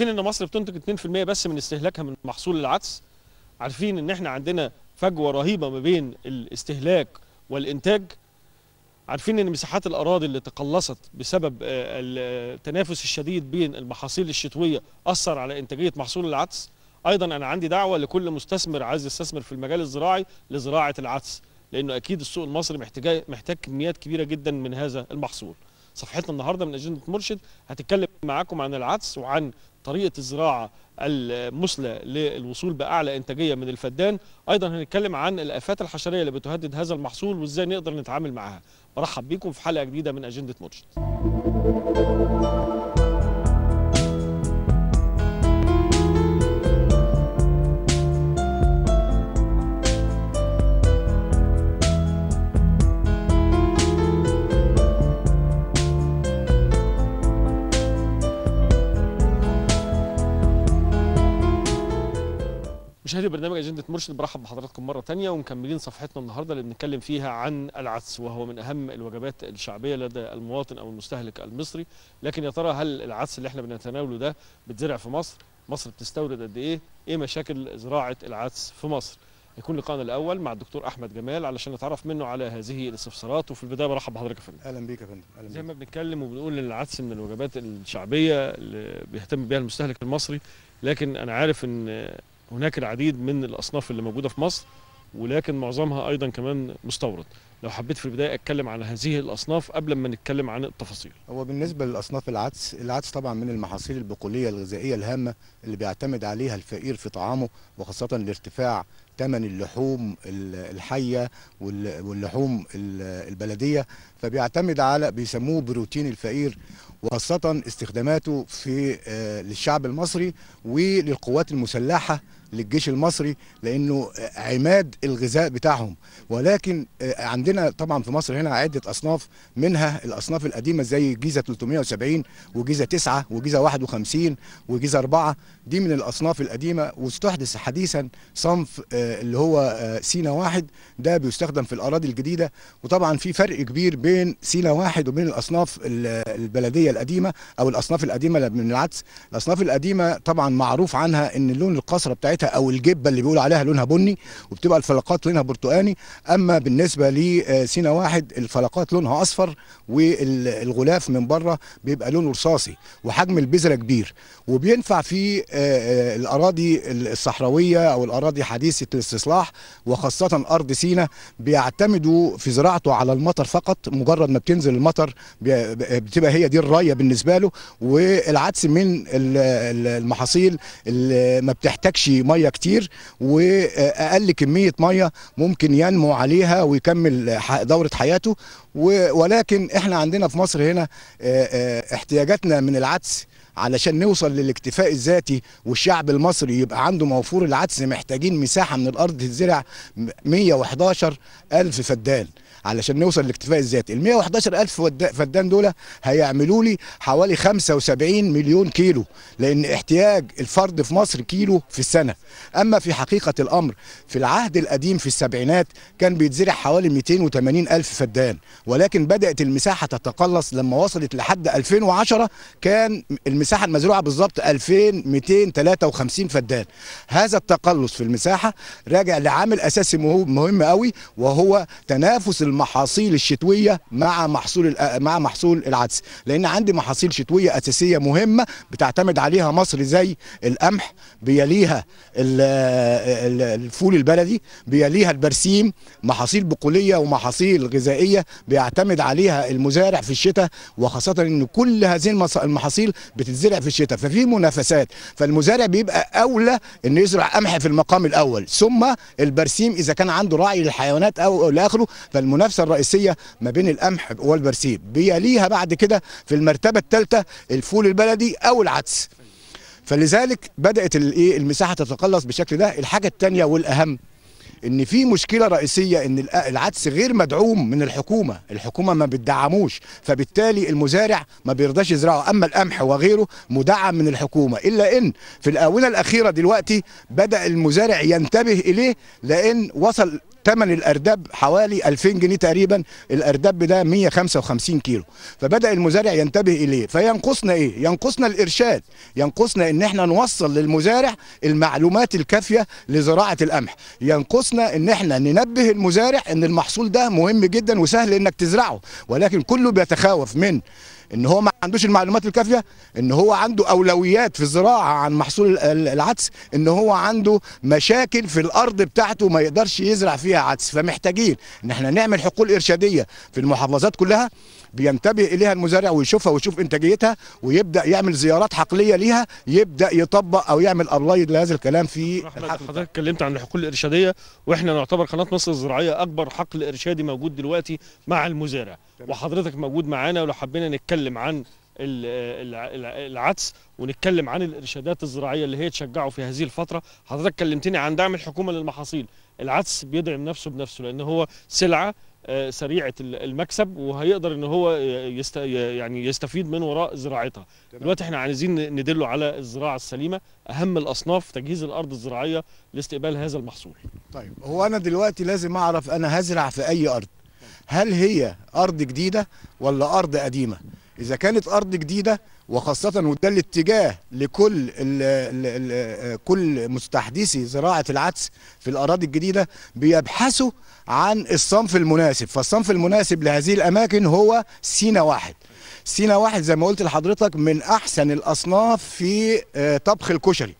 عارفين ان مصر بتنتج 2% بس من استهلاكها من محصول العدس عارفين ان احنا عندنا فجوه رهيبه ما بين الاستهلاك والانتاج عارفين ان مساحات الاراضي اللي تقلصت بسبب آه، آه، التنافس الشديد بين المحاصيل الشتويه اثر على انتاجيه محصول العدس ايضا انا عندي دعوه لكل مستثمر عايز يستثمر في المجال الزراعي لزراعه العدس لانه اكيد السوق المصري محتاج محتاج كميات كبيره جدا من هذا المحصول صفحتنا النهارده من اجنده مرشد هتتكلم معاكم عن العدس وعن طريقه الزراعه المثلى للوصول باعلى انتاجيه من الفدان ايضا هنتكلم عن الافات الحشريه اللي بتهدد هذا المحصول وازاي نقدر نتعامل معاها برحب بيكم في حلقه جديده من اجنده مرشد مشاهدي برنامج اجنده مرشد برحب بحضراتكم مره ثانيه ومكملين صفحتنا النهارده اللي بنتكلم فيها عن العدس وهو من اهم الوجبات الشعبيه لدى المواطن او المستهلك المصري لكن يا ترى هل العدس اللي احنا بنتناوله ده بتزرع في مصر مصر بتستورد قد ايه ايه مشاكل زراعه العدس في مصر يكون لقائنا الاول مع الدكتور احمد جمال علشان نتعرف منه على هذه الاستفسارات وفي البدايه برحب بحضرتك يا فندم اهلا بيك يا فندم أهلا زي ما بنتكلم وبنقول ان العدس من الوجبات الشعبيه اللي بيهتم بها المستهلك المصري لكن انا عارف ان هناك العديد من الاصناف اللي موجوده في مصر ولكن معظمها ايضا كمان مستورد لو حبيت في البدايه اتكلم عن هذه الاصناف قبل ما نتكلم عن التفاصيل هو بالنسبه للاصناف العدس العدس طبعا من المحاصيل البقوليه الغذائيه الهامه اللي بيعتمد عليها الفقير في طعامه وخاصه لارتفاع ثمن اللحوم الحيه واللحوم البلديه فبيعتمد على بيسموه بروتين الفقير وخاصه استخداماته في آه، للشعب المصري وللقوات المسلحه للجيش المصري لانه عماد الغذاء بتاعهم ولكن آه، عندنا طبعا في مصر هنا عده اصناف منها الاصناف القديمه زي جيزه 370 وجيزه 9 وجيزه 51 وجيزه 4 دي من الاصناف القديمه واستحدث حديثا صنف آه، اللي هو آه، سينا واحد ده بيستخدم في الاراضي الجديده وطبعا في فرق كبير بين سينا واحد وبين الاصناف البلديه القديمه او الاصناف القديمه من العدس الاصناف القديمه طبعا معروف عنها ان لون القصره بتاعتها بتاعتها او الجبه اللي بيقول عليها لونها بني وبتبقى الفلقات لونها برتقاني اما بالنسبه لسينا آه، واحد الفلقات لونها اصفر والغلاف من بره بيبقى لونه رصاصي وحجم البذره كبير وبينفع في آه، آه، الاراضي الصحراويه او الاراضي حديثه الاستصلاح وخاصه ارض سينا بيعتمدوا في زراعته على المطر فقط مجرد ما بتنزل المطر بتبقى هي دي الرايه بالنسبه له والعدس من المحاصيل اللي ما بتحتاجش ميه كتير واقل كميه ميه ممكن ينمو عليها ويكمل دوره حياته ولكن احنا عندنا في مصر هنا احتياجاتنا من العدس علشان نوصل للاكتفاء الذاتي والشعب المصري يبقى عنده موفور العدس محتاجين مساحه من الارض تتزرع 111 الف فدان علشان نوصل للاكتفاء الذاتي ال الف فدان دول هيعملوا لي حوالي 75 مليون كيلو لان احتياج الفرد في مصر كيلو في السنه اما في حقيقه الامر في العهد القديم في السبعينات كان بيتزرع حوالي 280 ألف فدان ولكن بدأت المساحة تتقلص لما وصلت لحد 2010 كان المساحة المزروعة بالظبط 2253 فدان هذا التقلص في المساحة راجع لعامل أساسي مهم قوي وهو تنافس المحاصيل الشتويه مع محصول مع محصول العدس لان عندي محاصيل شتويه اساسيه مهمه بتعتمد عليها مصر زي القمح بيليها الفول البلدي بيليها البرسيم محاصيل بقوليه ومحاصيل غذائيه بيعتمد عليها المزارع في الشتاء وخاصه ان كل هذه المحاصيل بتتزرع في الشتاء ففي منافسات فالمزارع بيبقى اولى انه يزرع قمح في المقام الاول ثم البرسيم اذا كان عنده راعي للحيوانات او لاخره فالمنافسة المنافسه الرئيسيه ما بين القمح والبرسيم بيليها بعد كده في المرتبه الثالثه الفول البلدي او العدس فلذلك بدات إيه، المساحه تتقلص بالشكل ده الحاجه الثانيه والاهم ان في مشكله رئيسيه ان العدس غير مدعوم من الحكومه الحكومه ما بتدعموش فبالتالي المزارع ما بيرضاش يزرعه اما القمح وغيره مدعم من الحكومه الا ان في الاونه الاخيره دلوقتي بدا المزارع ينتبه اليه لان وصل ثمن الارداب حوالي 2000 جنيه تقريبا الارداب ده 155 كيلو فبدا المزارع ينتبه اليه فينقصنا ايه ينقصنا الارشاد ينقصنا ان احنا نوصل للمزارع المعلومات الكافيه لزراعه القمح ينقص ناقصنا ان احنا ننبه المزارع ان المحصول ده مهم جدا وسهل انك تزرعه ولكن كله بيتخاوف من ان هو ما عندوش المعلومات الكافيه ان هو عنده اولويات في الزراعه عن محصول العدس ان هو عنده مشاكل في الارض بتاعته ما يقدرش يزرع فيها عدس فمحتاجين ان احنا نعمل حقول ارشاديه في المحافظات كلها بينتبه اليها المزارع ويشوفها ويشوف انتاجيتها ويبدا يعمل زيارات حقليه ليها يبدا يطبق او يعمل ابلايد لهذا الكلام في احمد حضرتك اتكلمت عن الحقول الارشاديه واحنا نعتبر قناه مصر الزراعيه اكبر حقل ارشادي موجود دلوقتي مع المزارع وحضرتك موجود معانا ولو حبينا نتكلم عن العدس ونتكلم عن الارشادات الزراعيه اللي هي تشجعه في هذه الفتره حضرتك كلمتني عن دعم الحكومه للمحاصيل العدس بيدعم نفسه بنفسه لان هو سلعه آه، سريعه المكسب وهيقدر ان هو يست يعني يستفيد من وراء زراعتها دلوقتي احنا عايزين ندله على الزراعه السليمه اهم الاصناف تجهيز الارض الزراعيه لاستقبال هذا المحصول طيب هو انا دلوقتي لازم اعرف انا هزرع في اي ارض هل هي ارض جديده ولا ارض قديمه اذا كانت ارض جديده وخاصة وده الاتجاه لكل ال ال الـ كل مستحدثي زراعة العدس في الأراضي الجديدة بيبحثوا عن الصنف المناسب فالصنف المناسب لهذه الأماكن هو سينا واحد سينا واحد زي ما قلت لحضرتك من أحسن الأصناف في آه، طبخ الكشري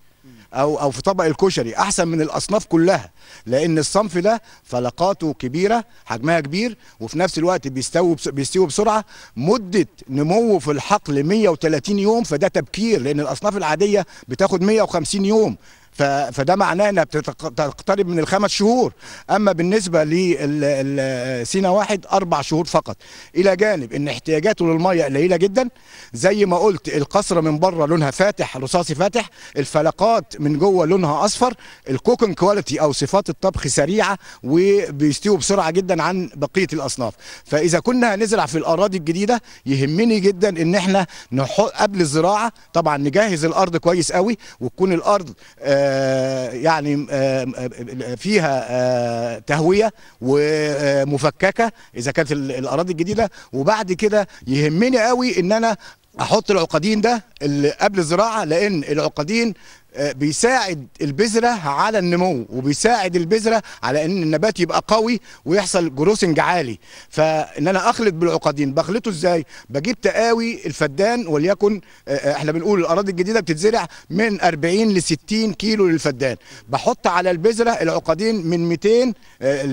او او في طبق الكشري احسن من الاصناف كلها لان الصنف ده فلقاته كبيره حجمها كبير وفي نفس الوقت بيستوي بيستوي بسرعه مده نموه في الحقل 130 يوم فده تبكير لان الاصناف العاديه بتاخد 150 يوم فده معناه انها بتقترب من الخمس شهور اما بالنسبه لسينا واحد اربع شهور فقط الى جانب ان احتياجاته للميه قليله جدا زي ما قلت القصر من بره لونها فاتح رصاصي فاتح الفلقات من جوه لونها اصفر الكوكن كواليتي او صفات الطبخ سريعه وبيستووا بسرعه جدا عن بقيه الاصناف فاذا كنا هنزرع في الاراضي الجديده يهمني جدا ان احنا قبل الزراعه طبعا نجهز الارض كويس قوي وتكون الارض آه آه، يعني آه، آه، فيها تهويه ومفككه اذا كانت الاراضي الجديده وبعد كده يهمني قوي ان انا احط العقدين ده اللي قبل الزراعه لان العقدين آه، بيساعد البذره على النمو وبيساعد البذره على ان النبات يبقى قوي ويحصل جروسنج عالي فان انا اخلط بالعقدين بخلطه ازاي بجيب تقاوي الفدان وليكن آه، آه، احنا بنقول الاراضي الجديده بتتزرع من 40 ل 60 كيلو للفدان بحط على البذره العقدين من 200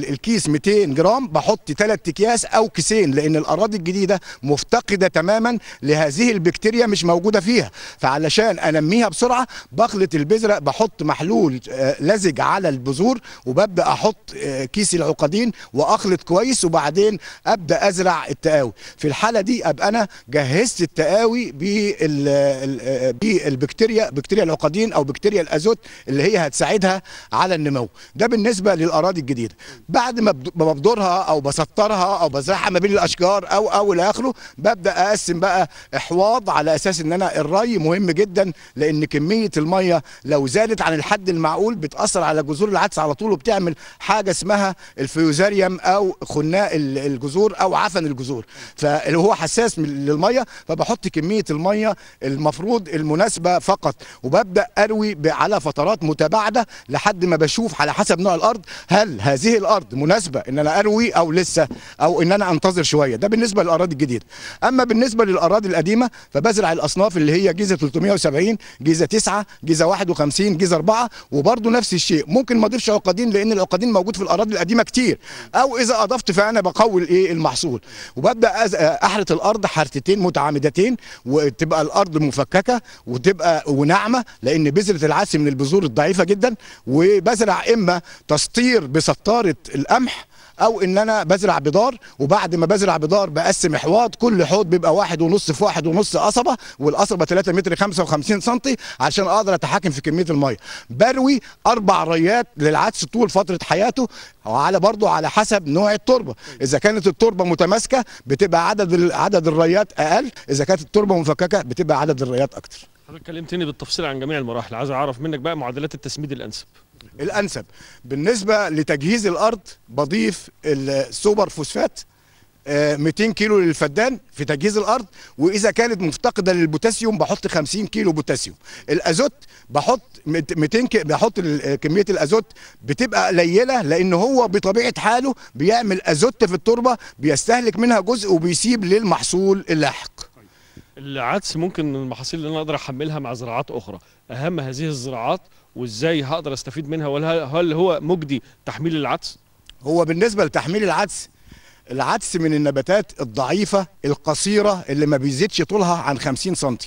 الكيس 200 جرام بحط 3 اكياس او كيسين لان الاراضي الجديده مفتقده تماما لهذه البكتيريا مش موجوده فيها فعلشان انميها بسرعه بخلط البذره بحط محلول آه، لزج على البذور وببدا احط آه، كيس العقدين واخلط كويس وبعدين ابدا ازرع التقاوي في الحاله دي ابقى انا جهزت التقاوي بالبكتيريا آه، بكتيريا العقدين او بكتيريا الازوت اللي هي هتساعدها على النمو ده بالنسبه للاراضي الجديده بعد ما ببدرها او بسطرها او بزرعها ما بين الاشجار او او الى اخره ببدا اقسم بقى احواض على اساس ان انا الري مهم جدا لان كميه الميه الميه لو زادت عن الحد المعقول بتاثر على جذور العدس على طول وبتعمل حاجه اسمها الفيوزاريوم او خناء الجذور او عفن الجذور فهو حساس للميه فبحط كميه الميه المفروض المناسبه فقط وببدا اروي على فترات متباعده لحد ما بشوف على حسب نوع الارض هل هذه الارض مناسبه ان انا اروي او لسه او ان انا انتظر شويه ده بالنسبه للاراضي الجديده اما بالنسبه للاراضي القديمه فبزرع الاصناف اللي هي جيزه 370 جيزه 9 جيزه جيزه 51 جيزه 4 وبرده نفس الشيء ممكن ما اضيفش عقادين لان العقادين موجود في الاراضي القديمه كتير او اذا اضفت فانا بقوي الايه المحصول وببدا احرث الارض حرتتين متعامدتين وتبقى الارض مفككه وتبقى وناعمه لان بذره العسل من البذور الضعيفه جدا وبزرع اما تسطير بسطاره القمح او ان انا بزرع بدار وبعد ما بزرع بدار بقسم حواض كل حوض بيبقى واحد ونص في واحد ونص قصبه والقصبه 3 متر 55 سم عشان اقدر اتحكم في كميه الميه بروي اربع ريات للعدس طول فتره حياته وعلى برضه على حسب نوع التربه اذا كانت التربه متماسكه بتبقى عدد عدد الريات اقل اذا كانت التربه مفككه بتبقى عدد الريات اكتر حضرتك كلمتني بالتفصيل عن جميع المراحل عايز اعرف منك بقى معدلات التسميد الانسب الانسب بالنسبه لتجهيز الارض بضيف السوبر فوسفات 200 آه، كيلو للفدان في تجهيز الارض واذا كانت مفتقده للبوتاسيوم بحط 50 كيلو بوتاسيوم الازوت بحط 200 بحط آه، كميه الازوت بتبقى قليله لان هو بطبيعه حاله بيعمل ازوت في التربه بيستهلك منها جزء وبيسيب للمحصول اللاحق العدس ممكن من المحاصيل اللي انا اقدر احملها مع زراعات اخرى اهم هذه الزراعات وازاي هقدر استفيد منها ولا هل هو مجدي تحميل العدس هو بالنسبه لتحميل العدس العدس من النباتات الضعيفه القصيره اللي ما بيزيدش طولها عن 50 سم.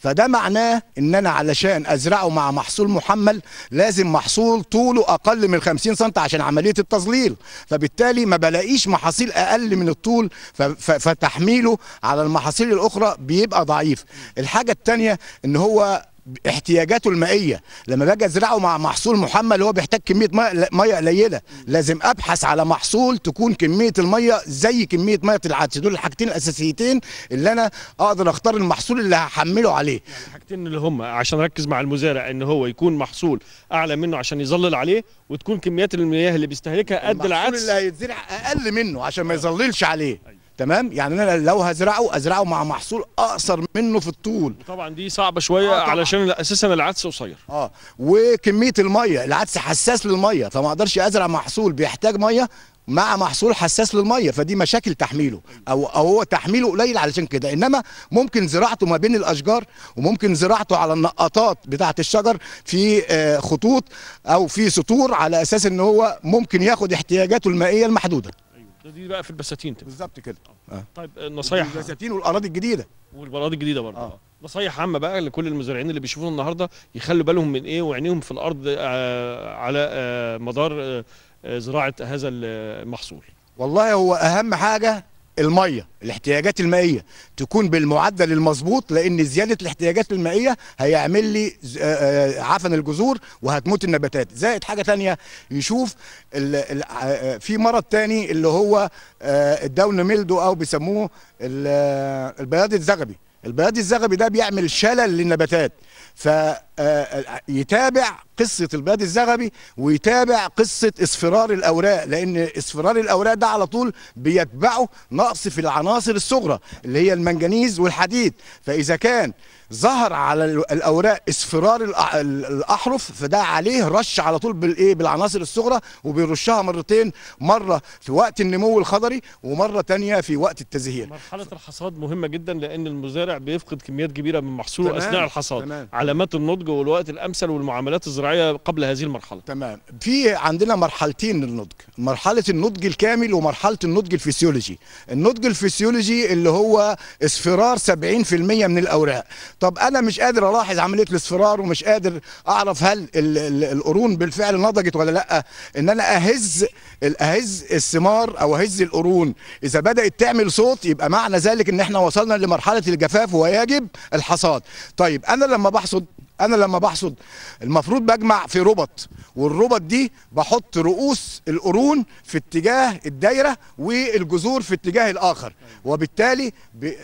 فده معناه ان انا علشان ازرعه مع محصول محمل لازم محصول طوله اقل من 50 سم عشان عمليه التظليل فبالتالي ما بلاقيش محاصيل اقل من الطول فتحميله على المحاصيل الاخرى بيبقى ضعيف الحاجه الثانيه ان هو احتياجاته المائيه لما باجي ازرعه مع محصول محمل اللي هو بيحتاج كميه ميه قليله لازم ابحث على محصول تكون كميه الميه زي كميه ميه العدس دول الحاجتين الاساسيتين اللي انا اقدر اختار المحصول اللي هحمله عليه يعني الحاجتين اللي هم عشان اركز مع المزارع ان هو يكون محصول اعلى منه عشان يظلل عليه وتكون كميات المياه اللي بيستهلكها قد العدس اللي هيتزرع اقل منه عشان ما يظللش عليه أيوة. تمام يعني انا لو هزرعه ازرعه مع محصول اقصر منه في الطول طبعا دي صعبه شويه آه علشان اساسا العدس قصير اه وكميه الميه العدس حساس للميه فما اقدرش ازرع محصول بيحتاج ميه مع محصول حساس للميه فدي مشاكل تحميله او او هو تحميله قليل علشان كده انما ممكن زراعته ما بين الاشجار وممكن زراعته على النقاطات بتاعه الشجر في آه، خطوط او في سطور على اساس ان هو ممكن ياخد احتياجاته المائيه المحدوده دي بقى في البساتين بالظبط كده آه. آه. طيب النصايح آه، البساتين والاراضي الجديده والاراضي الجديده برضه آه. آه. نصايح عامه بقى لكل المزارعين اللي بيشوفونا النهارده يخلوا بالهم من ايه وعينيهم في الارض آه على آه مدار آه زراعه هذا المحصول والله هو اهم حاجه الميه الاحتياجات المائيه تكون بالمعدل المظبوط لان زياده الاحتياجات المائيه هيعمل لي آه، آه، عفن الجذور وهتموت النباتات زائد حاجه ثانيه يشوف آه، في مرض ثاني اللي هو الداون ميلدو او بيسموه البياض الزغبي البياض الزغبي ده بيعمل شلل للنباتات فيتابع قصة البادي الزغبي ويتابع قصة اصفرار الأوراق لأن اصفرار الأوراق ده على طول بيتبعه نقص في العناصر الصغرى اللي هي المنجنيز والحديد فإذا كان ظهر على الاوراق اصفرار الاحرف فده عليه رش على طول بالايه بالعناصر الصغرى وبيرشها مرتين مره في وقت النمو الخضري ومره ثانيه في وقت التزهير مرحله الحصاد مهمه جدا لان المزارع بيفقد كميات كبيره من محصوله اثناء الحصاد تمام. علامات النضج والوقت الامثل والمعاملات الزراعيه قبل هذه المرحله تمام في عندنا مرحلتين للنضج مرحله النضج الكامل ومرحله النضج الفسيولوجي النضج الفسيولوجي اللي هو اصفرار 70% من الاوراق طب انا مش قادر الاحظ عمليه الاصفرار ومش قادر اعرف هل القرون بالفعل نضجت ولا لا ان انا اهز اهز الثمار او اهز القرون اذا بدات تعمل صوت يبقى معنى ذلك ان احنا وصلنا لمرحله الجفاف ويجب الحصاد طيب انا لما بحصد انا لما بحصد المفروض بجمع في ربط والربط دي بحط رؤوس القرون في اتجاه الدايره والجذور في اتجاه الاخر وبالتالي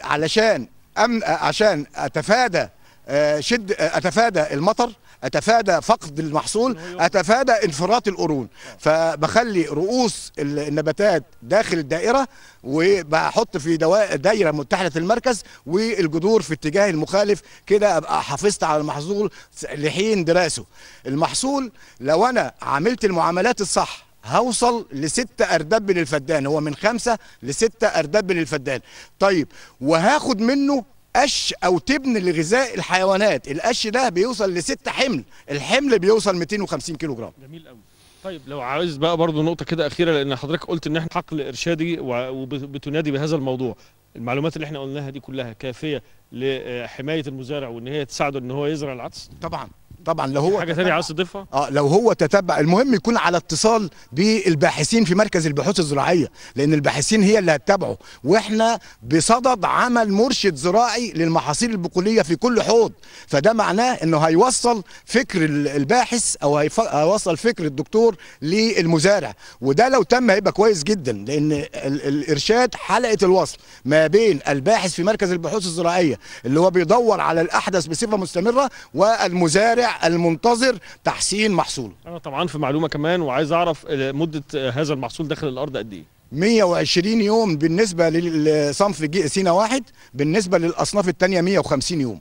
علشان امن عشان أتفادى آه، شد آه، اتفادى المطر اتفادى فقد المحصول اتفادى انفراط القرون فبخلي رؤوس النباتات داخل الدائره وبحط في دايره متحده المركز والجذور في اتجاه المخالف كده ابقى حافظت على المحصول لحين دراسه المحصول لو انا عملت المعاملات الصح هوصل لستة أردبل الفدان هو من خمسة لستة أردبل الفدان طيب وهاخد منه قش او تبن لغذاء الحيوانات القش ده بيوصل لستة حمل الحمل بيوصل 250 كيلو جرام جميل قوي طيب لو عايز بقى برضو نقطه كده اخيره لان حضرتك قلت ان احنا حقل ارشادي وبتنادي بهذا الموضوع المعلومات اللي احنا قلناها دي كلها كافيه لحمايه المزارع وان هي تساعده ان هو يزرع العدس طبعا طبعا لو هو حاجه ثانيه عاوز تضيفها اه لو هو تتبع المهم يكون على اتصال بالباحثين في مركز البحوث الزراعيه لان الباحثين هي اللي هتتابعه واحنا بصدد عمل مرشد زراعي للمحاصيل البقوليه في كل حوض فده معناه انه هيوصل فكر الباحث او هيوصل فكر الدكتور للمزارع وده لو تم هيبقى كويس جدا لان الارشاد حلقه الوصل ما بين الباحث في مركز البحوث الزراعيه اللي هو بيدور على الاحدث بصفه مستمره والمزارع المنتظر تحسين محصوله انا طبعا في معلومه كمان وعايز اعرف آه، مده آه، هذا المحصول داخل الارض قد ايه 120 يوم بالنسبه لصنف سينا واحد بالنسبه للاصناف الثانيه 150 يوم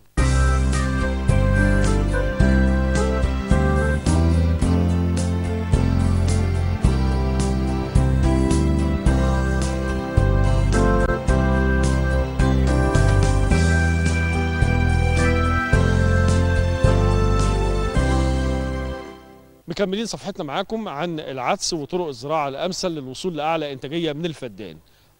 مكملين صفحتنا معاكم عن العدس وطرق الزراعة الأمثل للوصول لأعلى إنتاجية من الفدان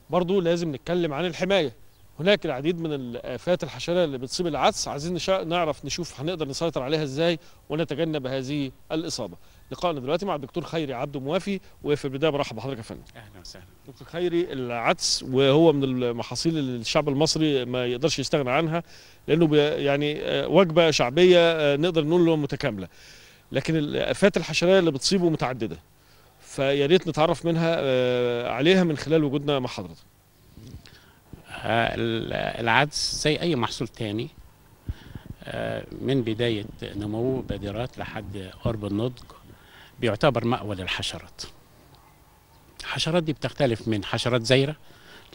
برضو لازم نتكلم عن الحماية هناك العديد من الآفات الحشرية اللي بتصيب العدس عايزين نعرف نشوف هنقدر نسيطر عليها إزاي ونتجنب هذه الإصابة لقائنا دلوقتي مع الدكتور خيري عبده موافي وفي البدايه برحب بحضرتك يا فندم اهلا وسهلا دكتور خيري العدس وهو من المحاصيل اللي الشعب المصري ما يقدرش يستغنى عنها لانه يعني آه، وجبه شعبيه آه، نقدر نقول له متكامله لكن الافات الحشريه اللي بتصيبه متعدده فيا ريت نتعرف منها آه، عليها من خلال وجودنا مع حضرتك آه، العدس زي اي محصول تاني آه، من بدايه نمو بادرات لحد قرب النضج بيعتبر مأوى للحشرات الحشرات دي بتختلف من حشرات زايره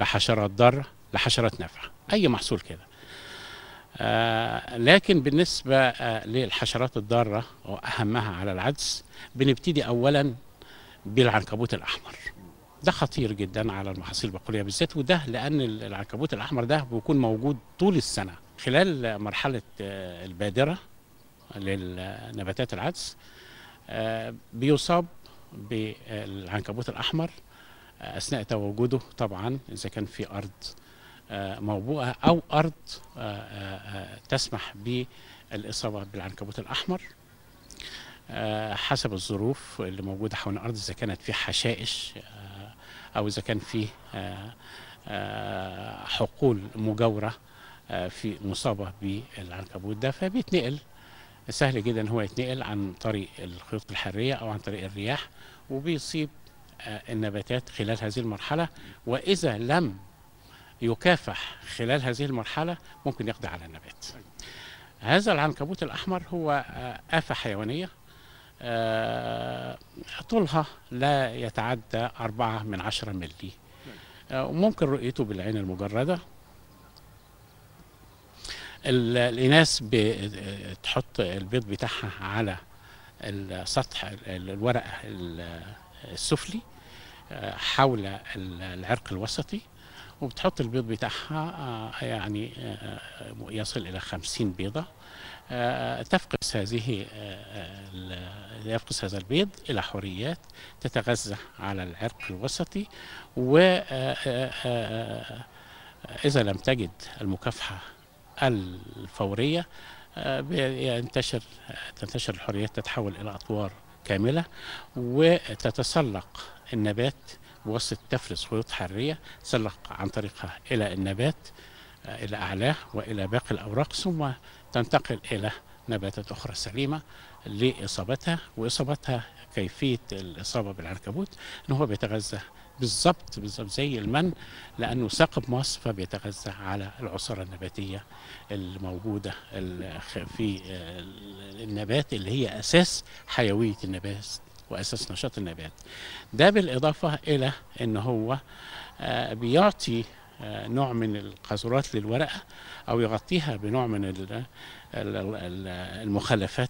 لحشرات ضاره لحشرات نافعه اي محصول كده آه، لكن بالنسبة آه، للحشرات الضارة وأهمها على العدس بنبتدي أولا بالعنكبوت الأحمر ده خطير جدا على المحاصيل البقولية بالذات وده لأن العنكبوت الأحمر ده بيكون موجود طول السنة خلال مرحلة آه، البادرة للنباتات العدس بيصاب بالعنكبوت الأحمر أثناء تواجده طبعا إذا كان في أرض آه، موبوءه او ارض آه، آه، تسمح بالاصابه بالعنكبوت الاحمر حسب الظروف اللي موجوده حول الارض اذا كانت في حشائش او اذا كان في حقول مجاوره في مصابه بالعنكبوت ده فبيتنقل سهل جدا هو يتنقل عن طريق الخيوط الحريه او عن طريق الرياح وبيصيب النباتات خلال هذه المرحله واذا لم يكافح خلال هذه المرحلة ممكن يقضي على النبات هذا العنكبوت الأحمر هو آه، آفة حيوانية آه، طولها لا يتعدى أربعة من عشرة ملي وممكن آه، رؤيته بالعين المجردة الإناث بتحط البيض بتاعها على السطح الورق السفلي حول العرق الوسطي وبتحط البيض بتاعها آه، يعني آه، يصل إلى 50 بيضة آه، تفقس هذه يفقس هذا البيض إلى حوريات تتغذى على العرق الوسطي و اذا لم تجد المكافحة الفورية ينتشر تنتشر الحوريات تتحول إلى أطوار كاملة وتتسلق النبات بواسطة تفرز خيوط حرارية تسلق عن طريقها إلى النبات آه، إلى أعلاه وإلى باقي الأوراق ثم تنتقل إلى نباتات أخرى سليمة لإصابتها وإصابتها كيفية الإصابة بالعنكبوت إن هو بيتغذى بالظبط بالظبط زي المن لأنه ثقب مصر فبيتغذى على العصارة النباتية الموجودة في آه، النبات اللي هي أساس حيوية النبات واساس نشاط النبات ده بالاضافه الى ان هو آه، بيعطي آه، نوع من القاذورات للورقه او يغطيها بنوع من آه، المخلفات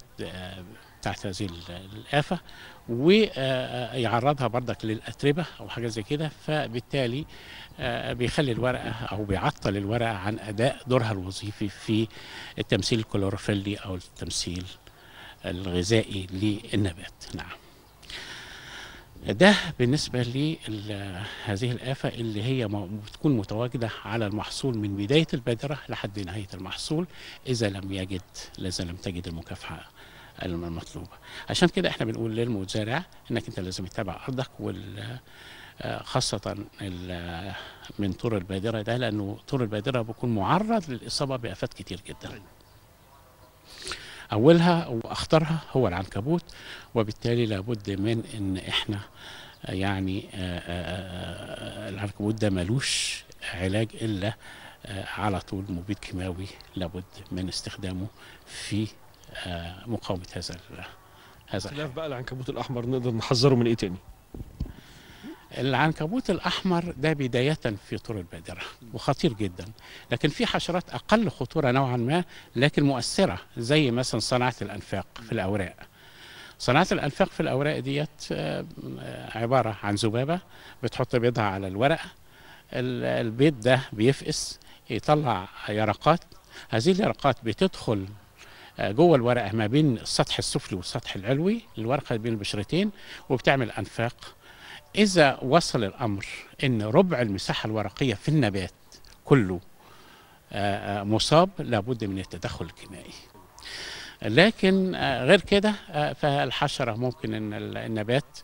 بتاعت هذه الآفة ويعرضها برضك للأتربة أو حاجة زي كده فبالتالي بيخلي الورقة أو بيعطل الورقة عن أداء دورها الوظيفي في التمثيل الكلوروفيلي أو التمثيل الغذائي للنبات نعم ده بالنسبة لهذه الآفة اللي هي بتكون متواجدة على المحصول من بداية البادرة لحد نهاية المحصول إذا لم يجد إذا لم تجد المكافحة المطلوبة عشان كده احنا بنقول للمزارع انك انت لازم تتابع ارضك وال خاصة من طور البادرة ده لأنه طور البادرة بيكون معرض للإصابة بآفات كتير جدا أولها وأخطرها هو العنكبوت وبالتالي لابد من أن إحنا آه، يعني آه، آه، العنكبوت ده ملوش علاج إلا على طول مبيد كيماوي لابد من استخدامه في مقاومة هذا هذا خلاف بقى العنكبوت الأحمر نقدر نحذره من إيه تاني؟ العنكبوت الأحمر ده بداية في طول البادرة وخطير جدا لكن في حشرات أقل خطورة نوعا ما لكن مؤثرة زي مثلا صناعة الأنفاق في الأوراق صناعة الأنفاق في الأوراق ديت آه، آه، عبارة عن ذبابة بتحط بيضها على الورقة البيض ده بيفقس يطلع يرقات هذه اليرقات بتدخل آه، جوه الورقه ما بين السطح السفلي والسطح العلوي الورقه بين البشرتين وبتعمل انفاق إذا وصل الأمر أن ربع المساحة الورقية في النبات كله آه، آه، مصاب لابد من التدخل الكيميائي لكن آه، غير كده فالحشرة ممكن أن النبات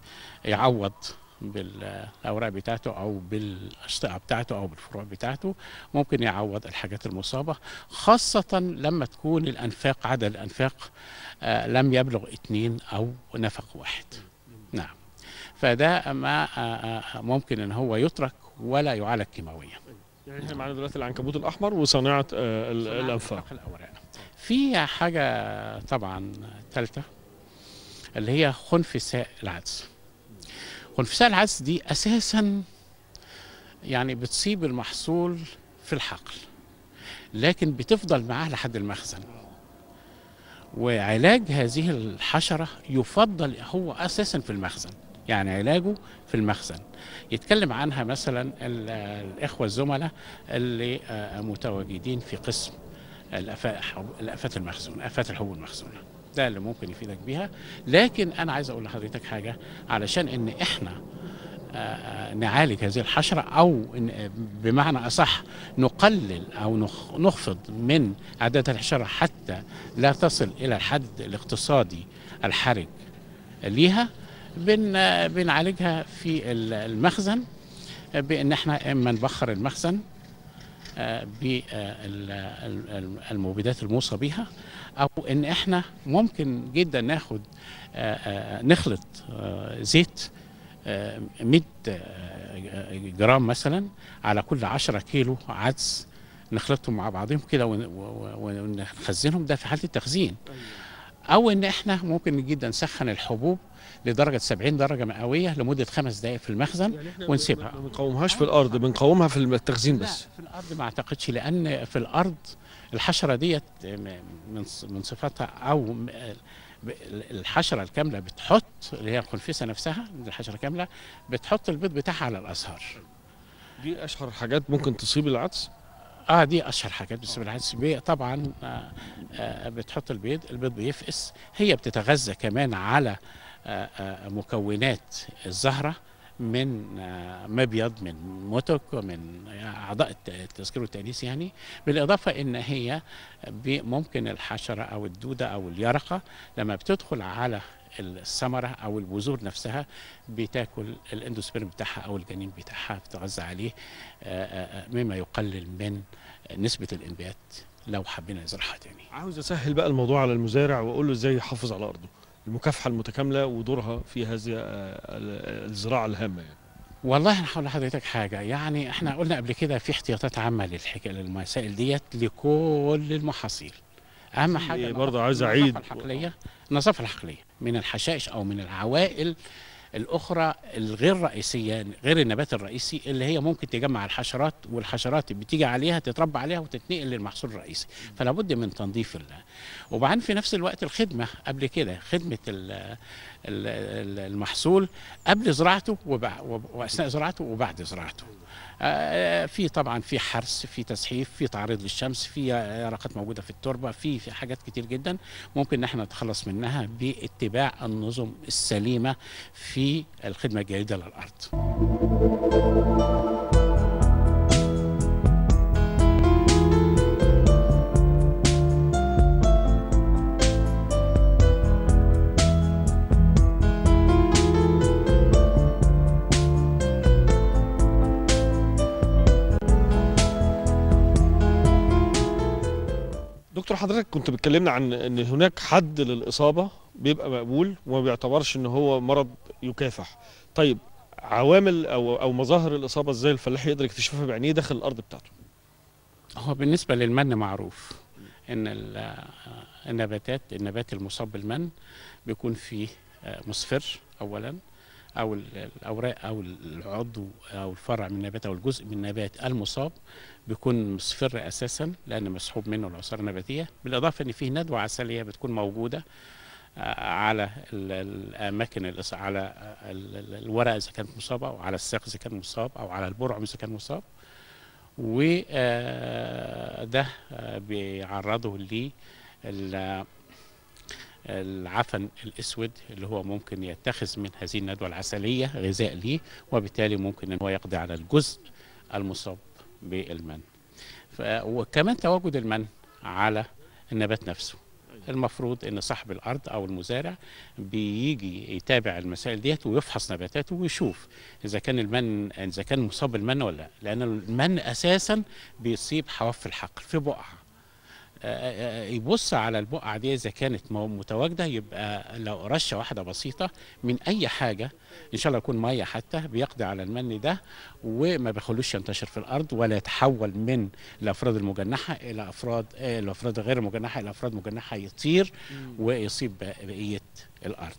يعوض بالاوراق بتاعته او بالاشطه بتاعته او بالفروع بتاعته ممكن يعوض الحاجات المصابه خاصه لما تكون الانفاق عدد الانفاق لم يبلغ اثنين او نفق واحد نعم فده ما آه، آه، ممكن ان هو يترك ولا يعالج كيماويا يعني احنا معانا دلوقتي العنكبوت الاحمر وصناعه آه، الانفاق في حاجه طبعا ثالثه اللي هي خنفساء العدس خنفساء العدس دي اساسا يعني بتصيب المحصول في الحقل لكن بتفضل معاه لحد المخزن وعلاج هذه الحشره يفضل هو اساسا في المخزن يعني علاجه في المخزن يتكلم عنها مثلا الإخوة الزملاء اللي آه، متواجدين في قسم الآفات المخزونة آفات الحبوب المخزونة ده اللي ممكن يفيدك بيها لكن أنا عايز أقول لحضرتك حاجة علشان إن إحنا آه، آه، نعالج هذه الحشرة أو بمعنى أصح نقلل أو نخفض من أعداد الحشرة حتى لا تصل إلى الحد الاقتصادي الحرج ليها بن بنعالجها في المخزن بان احنا اما نبخر المخزن آه، بالمبيدات الموصى بها او ان احنا ممكن جدا ناخد آه، آه، نخلط زيت 100 جرام مثلا على كل 10 كيلو عدس نخلطهم مع بعضهم كده ونخزنهم ده في حاله التخزين طيب. او ان احنا ممكن جدا نسخن الحبوب لدرجه 70 درجه مئويه لمده خمس دقائق في المخزن يعني ونسيبها ما بنقاومهاش في الارض بنقاومها في التخزين بس لا في الارض ما اعتقدش لان في الارض الحشره ديت من صفاتها او الحشره الكامله بتحط اللي هي الخنفسه نفسها الحشره كامله بتحط البيض بتاعها على الازهار دي اشهر حاجات ممكن تصيب العدس اه دي اشهر حاجات بتصيب العدس طبعا آه آه بتحط البيض البيض بيفقس هي بتتغذى كمان على مكونات الزهره من آه، مبيض من متك ومن اعضاء التذكير والتانيث يعني بالاضافه ان هي ممكن الحشره او الدوده او اليرقه لما بتدخل على الثمره او البذور نفسها بتاكل الاندوسبرم بتاعها او الجنين بتاعها بتغذى عليه آه، آه، مما يقلل من نسبه الانبات لو حبينا نزرعها تاني. عاوز اسهل بقى الموضوع على المزارع واقول له ازاي يحافظ على ارضه. المكافحه المتكامله ودورها في هذه آه، آه، الزراعه الهامه يعني. والله انا هقول لحضرتك حاجه يعني احنا قلنا قبل كده في احتياطات عامه للحكايه للمسائل ديت لكل المحاصيل اهم حاجه برضه عايز اعيد الحقليه النظافه الحقليه من الحشائش او من العوائل الاخرى الغير رئيسيه غير النبات الرئيسي اللي هي ممكن تجمع الحشرات والحشرات بتيجي عليها تتربى عليها وتتنقل للمحصول الرئيسي فلابد من تنظيف الله وبعدين في نفس الوقت الخدمه قبل كده خدمه المحصول قبل زراعته واثناء زراعته وبعد زراعته في طبعا في حرس في تسحيف في تعريض للشمس في يرقات موجوده في التربه في في حاجات كتير جدا ممكن ان احنا نتخلص منها باتباع النظم السليمه في الخدمه الجيده للارض دكتور حضرتك كنت بتكلمنا عن ان هناك حد للاصابه بيبقى مقبول وما بيعتبرش ان هو مرض يكافح طيب عوامل او او مظاهر الاصابه ازاي الفلاح يقدر يكتشفها بعينيه داخل الارض بتاعته هو بالنسبه للمن معروف ان آه، النباتات النبات المصاب بالمن بيكون فيه آه، مصفر اولا او الاوراق او العضو او الفرع من النبات او الجزء من النبات المصاب بيكون مصفر اساسا لان مسحوب منه العصاره النباتيه بالاضافه ان فيه ندوه عسليه بتكون موجوده آه، على الاماكن على الورق اذا كانت مصابه او على الساق اذا كان مصاب او على البرعم اذا كان مصاب وده آه، آه، بيعرضه ل العفن الاسود اللي هو ممكن يتخذ من هذه الندوه العسليه غذاء ليه وبالتالي ممكن ان هو يقضي على الجزء المصاب بالمن وكمان تواجد المن على النبات نفسه المفروض ان صاحب الارض او المزارع بيجي يتابع المسائل ديت ويفحص نباتاته ويشوف اذا كان المن اذا كان مصاب المن ولا لا لان المن اساسا بيصيب حواف الحقل في بقعه آه، آه، آه، يبص على البقعة دي إذا كانت متواجدة يبقى لو رشة واحدة بسيطة من أي حاجة إن شاء الله يكون مية حتى بيقضي على المن ده وما بيخلوش ينتشر في الأرض ولا يتحول من الأفراد المجنحة إلى أفراد الأفراد غير المجنحه إلى أفراد مجنحة يطير ويصيب بقية الأرض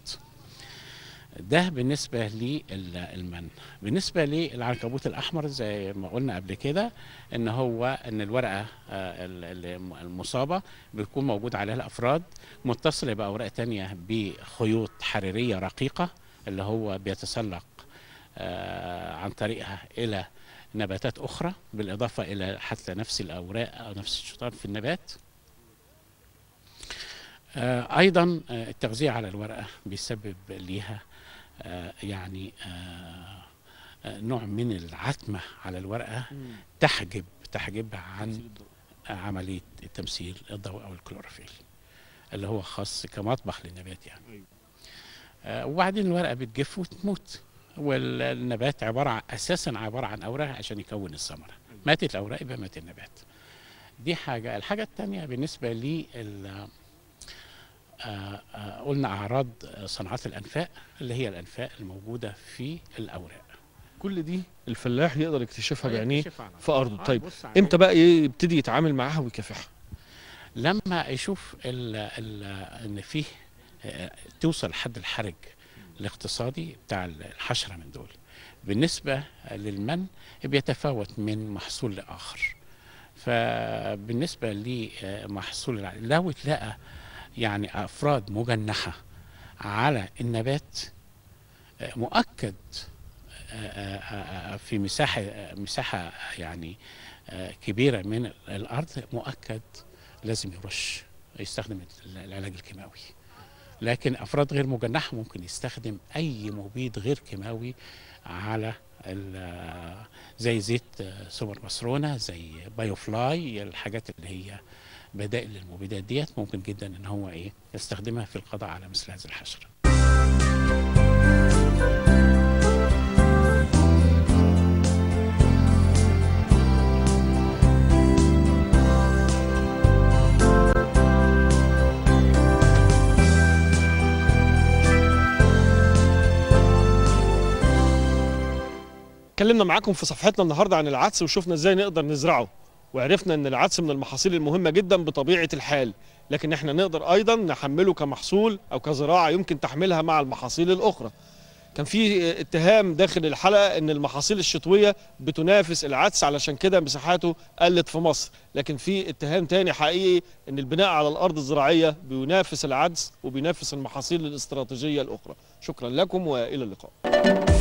ده بالنسبة للمن بالنسبة للعنكبوت الأحمر زي ما قلنا قبل كده إن هو إن الورقة آه، المصابة بتكون موجود عليها الأفراد متصلة بأوراق تانية بخيوط حريرية رقيقة اللي هو بيتسلق آه، عن طريقها إلى نباتات أخرى بالإضافة إلى حتى نفس الأوراق أو نفس الشيطان في النبات آه، ايضا آه، التغذيه على الورقه بيسبب ليها آه، يعني نوع من العتمه على الورقه تحجب تحجبها عن عمليه التمثيل الضوء او الكلوروفيل اللي هو خاص كمطبخ للنبات يعني أيوة. وبعدين الورقه بتجف وتموت والنبات عباره عن اساسا عباره عن اوراق عشان يكون الثمره أيوة. ماتت الاوراق يبقى مات النبات دي حاجه الحاجه الثانيه بالنسبه لل قلنا أعراض صناعات الأنفاق اللي هي الأنفاق الموجودة في الأوراق كل دي الفلاح يقدر يكتشفها بعينيه في أرضه طيب إمتى بقى يبتدي يتعامل معاها ويكافحها لما يشوف الـ الـ ان فيه آه، توصل حد الحرج الاقتصادي بتاع الحشره من دول بالنسبه للمن بيتفاوت من محصول لاخر فبالنسبه لمحصول لو اتلقى يعني أفراد مجنحة على النبات مؤكد في مساحة مساحة يعني كبيرة من الأرض مؤكد لازم يرش يستخدم العلاج الكيماوي لكن أفراد غير مجنحة ممكن يستخدم أي مبيد غير كيماوي على زي زيت سوبر مصرونه زي بايو فلاي الحاجات اللي هي بدائل للمبيدات ديت ممكن جدا ان هو ايه يستخدمها في القضاء على مثل هذه الحشره اتكلمنا معاكم في صفحتنا النهارده عن العدس وشفنا ازاي نقدر نزرعه وعرفنا ان العدس من المحاصيل المهمه جدا بطبيعه الحال لكن احنا نقدر ايضا نحمله كمحصول او كزراعه يمكن تحملها مع المحاصيل الاخرى كان في اتهام داخل الحلقه ان المحاصيل الشتويه بتنافس العدس علشان كده مساحاته قلت في مصر لكن في اتهام تاني حقيقي ان البناء على الارض الزراعيه بينافس العدس وبينافس المحاصيل الاستراتيجيه الاخرى شكرا لكم والى اللقاء